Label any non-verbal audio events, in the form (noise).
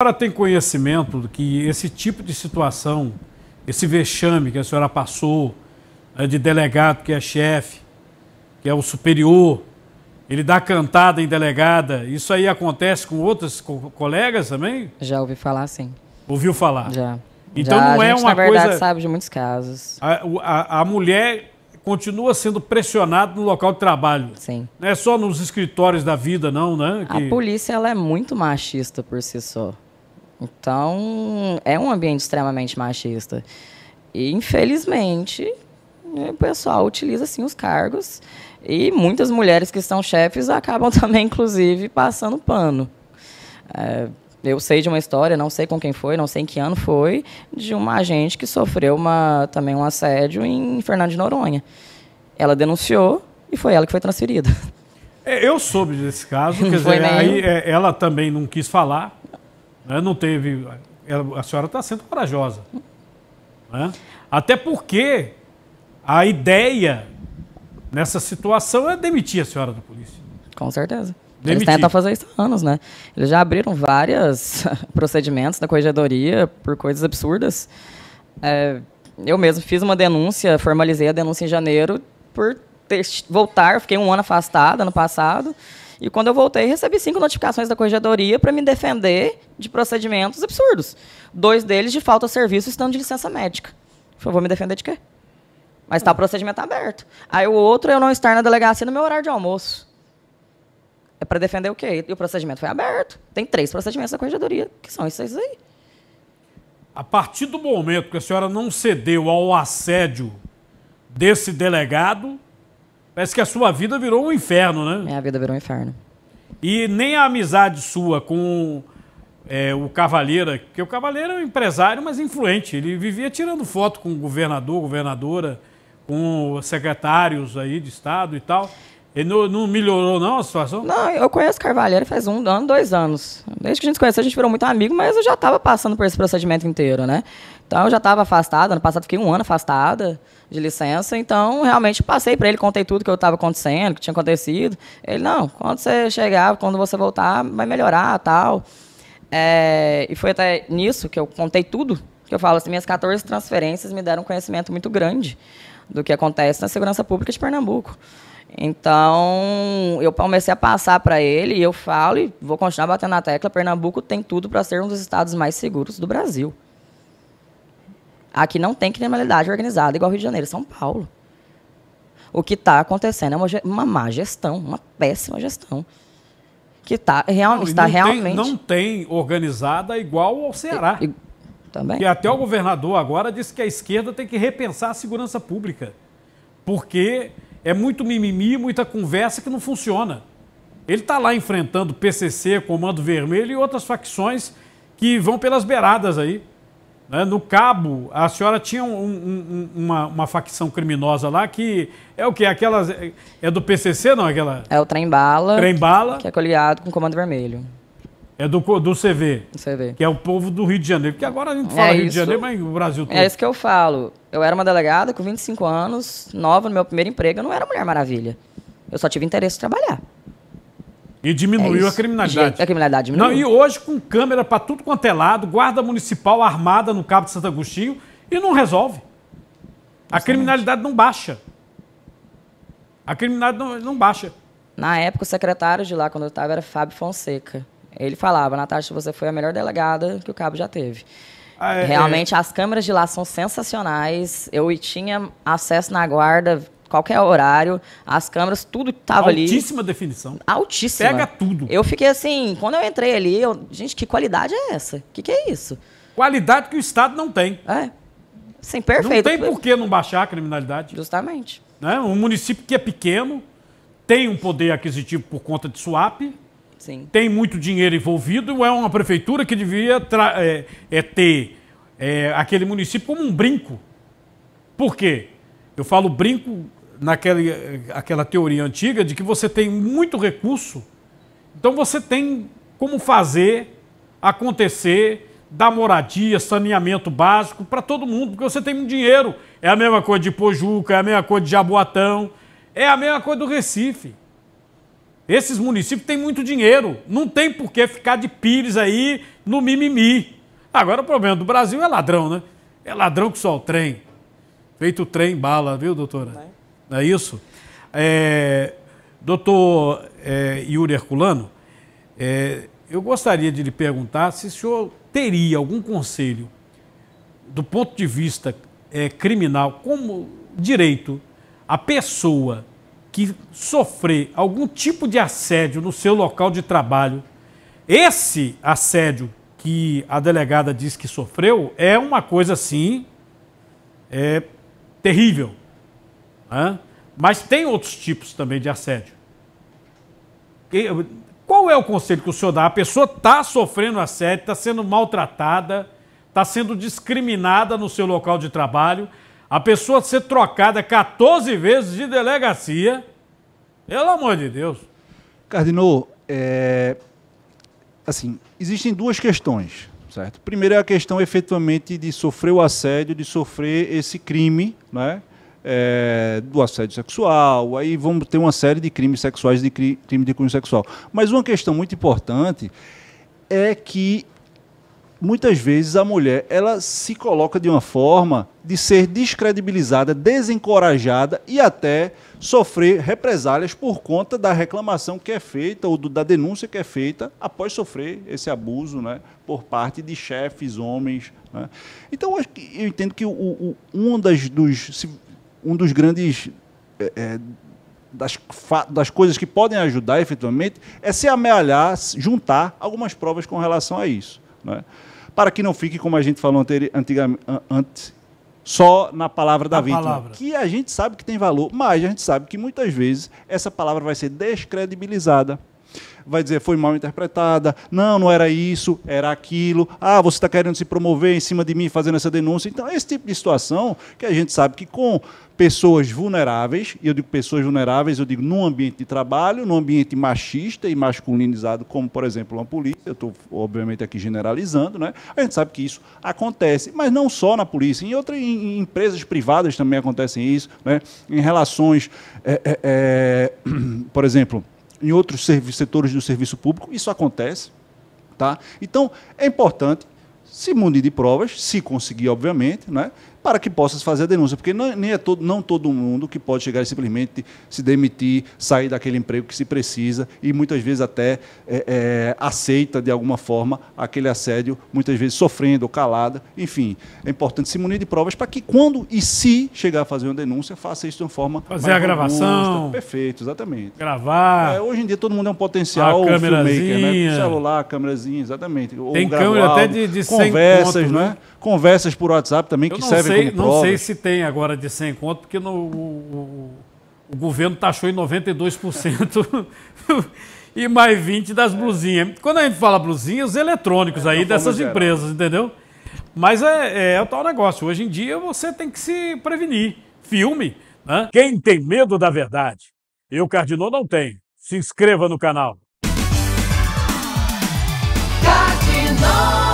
A senhora tem conhecimento de que esse tipo de situação, esse vexame que a senhora passou, né, de delegado que é chefe, que é o superior, ele dá cantada em delegada, isso aí acontece com outros co colegas também? Já ouvi falar, sim. Ouviu falar? Já. Então Já, não é gente, uma coisa. Na verdade, coisa... sabe de muitos casos. A, a, a mulher continua sendo pressionada no local de trabalho. Sim. Não é só nos escritórios da vida, não, né? Que... A polícia ela é muito machista por si só. Então, é um ambiente extremamente machista. E, infelizmente, o pessoal utiliza assim os cargos e muitas mulheres que são chefes acabam (laughs) também, inclusive, passando pano. É, eu sei de uma história, não sei com quem foi, não sei em que ano foi, de uma agente que sofreu uma, também um assédio em Fernando de Noronha. Ela denunciou e foi ela que foi transferida. É, eu soube desse caso, (laughs) quer dizer, aí, é, ela também não quis falar, né? Não teve. A senhora está sendo corajosa. Né? Até porque a ideia nessa situação é demitir a senhora do polícia. Com certeza. Demitir. Eles tentam fazer isso há anos, né? Eles já abriram vários (laughs) procedimentos da corregedoria por coisas absurdas. É, eu mesmo fiz uma denúncia, formalizei a denúncia em janeiro por ter, voltar. Fiquei um ano afastada ano passado. E quando eu voltei, recebi cinco notificações da corregedoria para me defender de procedimentos absurdos. Dois deles de falta de serviço estando de licença médica. Falei, vou me defender de quê? Mas está o procedimento tá aberto. Aí o outro eu não estar na delegacia no meu horário de almoço. É para defender o quê? E o procedimento foi aberto. Tem três procedimentos da corregedoria, que são esses aí. A partir do momento que a senhora não cedeu ao assédio desse delegado, Parece que a sua vida virou um inferno, né? Minha vida virou um inferno. E nem a amizade sua com é, o Cavaleira, porque o Cavaleira é um empresário, mas influente. Ele vivia tirando foto com o governador, governadora, com secretários aí de Estado e tal. Ele não, não, melhorou, não, a situação? Não, eu conheço Carvalheiro faz um ano, dois anos. Desde que a gente se conheceu, a gente virou muito amigo, mas eu já estava passando por esse procedimento inteiro, né? Então, eu já estava afastada. Ano passado, fiquei um ano afastada de licença. Então, realmente, passei para ele, contei tudo que eu estava acontecendo, que tinha acontecido. Ele, não, quando você chegar, quando você voltar, vai melhorar, tal. É, e foi até nisso que eu contei tudo. Que eu falo assim, minhas 14 transferências me deram um conhecimento muito grande do que acontece na segurança pública de Pernambuco. Então, eu comecei a passar para ele e eu falo e vou continuar batendo na tecla, Pernambuco tem tudo para ser um dos estados mais seguros do Brasil. Aqui não tem criminalidade organizada igual Rio de Janeiro, São Paulo. O que está acontecendo é uma, uma má gestão, uma péssima gestão que tá, real, não, está não realmente. Tem, não tem organizada igual ao Ceará. E, e, também. E até o governador agora disse que a esquerda tem que repensar a segurança pública. Porque é muito mimimi, muita conversa que não funciona. Ele está lá enfrentando PCC, Comando Vermelho e outras facções que vão pelas beiradas aí. Né? No Cabo, a senhora tinha um, um, uma, uma, facção criminosa lá que é o quê? Aquelas. É, é do PCC, não? Aquela... É o Trem Bala. Trem Bala. Que é coligado com o Comando Vermelho. É do, do CV, CV. Que é o povo do Rio de Janeiro. Porque agora a gente é fala é Rio isso. de Janeiro, mas o Brasil é todo. É isso que eu falo. Eu era uma delegada com 25 anos, nova no meu primeiro emprego. Eu não era Mulher Maravilha. Eu só tive interesse em trabalhar. E diminuiu é a criminalidade. A criminalidade diminuiu. Não, e hoje, com câmera para tudo quanto é lado, guarda municipal armada no Cabo de Santo Agostinho, e não resolve. A criminalidade não baixa. A criminalidade não, não baixa. Na época, o secretário de lá, quando eu estava, era Fábio Fonseca. Ele falava, Natasha, você foi a melhor delegada que o cabo já teve. Ah, é, é. Realmente, é. as câmeras de lá são sensacionais. Eu tinha acesso na guarda qualquer horário, as câmeras, tudo tava ali. Altíssima definição. Altíssima. Pega tudo. Eu fiquei assim, quando eu entrei ali, eu, gente, que qualidade é essa? O que, que é isso? Qualidade que o Estado não tem. É. Sim, perfeito. Não tem por que não baixar a criminalidade. Justamente. Né? Um município que é pequeno, tem um poder aquisitivo por conta de SWAP, Sim. Tem muito dinheiro envolvido, é uma prefeitura que devia é, é ter é, aquele município como um brinco. Por quê? Eu falo brinco naquela aquela teoria antiga de que você tem muito recurso, então você tem como fazer acontecer, dar moradia, saneamento básico para todo mundo, porque você tem muito dinheiro. É a mesma coisa de Pojuca, é a mesma coisa de Jaboatão, é a mesma coisa do Recife. Esses municípios têm muito dinheiro, não tem por que ficar de pires aí no mimimi. Agora o problema do Brasil é ladrão, né? É ladrão que só o trem. Feito o trem bala, viu, doutora? Não é, isso? É, doutor é, Yuri Herculano, é, eu gostaria de lhe perguntar se o senhor teria algum conselho do ponto de vista é, criminal, como direito, a pessoa que sofrer algum tipo de assédio no seu local de trabalho, esse assédio que a delegada diz que sofreu é uma coisa assim é, terrível. Né? Mas tem outros tipos também de assédio. Qual é o conselho que o senhor dá? A pessoa está sofrendo assédio, está sendo maltratada, está sendo discriminada no seu local de trabalho a pessoa ser trocada 14 vezes de delegacia, pelo amor de Deus. Cardinô, é... assim, existem duas questões, certo? Primeiro é a questão efetivamente de sofrer o assédio, de sofrer esse crime, né? É, do assédio sexual, aí vamos ter uma série de crimes sexuais, de crime de cunho sexual. Mas uma questão muito importante é que muitas vezes a mulher ela se coloca de uma forma de ser descredibilizada, desencorajada e até sofrer represálias por conta da reclamação que é feita ou do, da denúncia que é feita após sofrer esse abuso né, por parte de chefes, homens. Né. Então, eu entendo que o, o, um, das, dos, um dos grandes. É, é das, das coisas que podem ajudar efetivamente é se amealhar, juntar algumas provas com relação a isso. Né? para que não fique, como a gente falou antes, só na palavra da a vítima. Palavra. Que a gente sabe que tem valor, mas a gente sabe que muitas vezes essa palavra vai ser descredibilizada vai dizer foi mal interpretada, não, não era isso, era aquilo, ah, você está querendo se promover em cima de mim fazendo essa denúncia. Então, é esse tipo de situação que a gente sabe que com pessoas vulneráveis, e eu digo pessoas vulneráveis, eu digo num ambiente de trabalho, num ambiente machista e masculinizado, como, por exemplo, uma polícia, eu estou, obviamente, aqui generalizando, né? a gente sabe que isso acontece, mas não só na polícia, em outras em empresas privadas também acontecem isso, né? em relações, é, é, é, por exemplo, em outros setores do serviço público, isso acontece. Tá? Então, é importante se munir de provas, se conseguir, obviamente, né? para que possas fazer a denúncia, porque não, nem é todo, não todo mundo que pode chegar e simplesmente se demitir, sair daquele emprego que se precisa e muitas vezes até é, é, aceita de alguma forma aquele assédio, muitas vezes sofrendo ou calada. Enfim, é importante se munir de provas para que quando e se chegar a fazer uma denúncia, faça isso de uma forma. Fazer a gravação. Robusta. Perfeito, exatamente. Gravar. É, hoje em dia todo mundo é um potencial filmmaker, né? Celular, câmerazinha, exatamente. Tem Ou câmera até de, de conversas, pontos, né? né? Conversas por WhatsApp também que servem sei, como provas. Não sei se tem agora de 100 conto, porque no, o, o, o governo taxou em 92% (laughs) e mais 20% das blusinhas. Quando a gente fala blusinha, os eletrônicos é, aí dessas geral. empresas, entendeu? Mas é, é, é o tal negócio. Hoje em dia você tem que se prevenir. Filme, né? Quem tem medo da verdade? Eu, Cardinô, não tenho. Se inscreva no canal. Cardinô!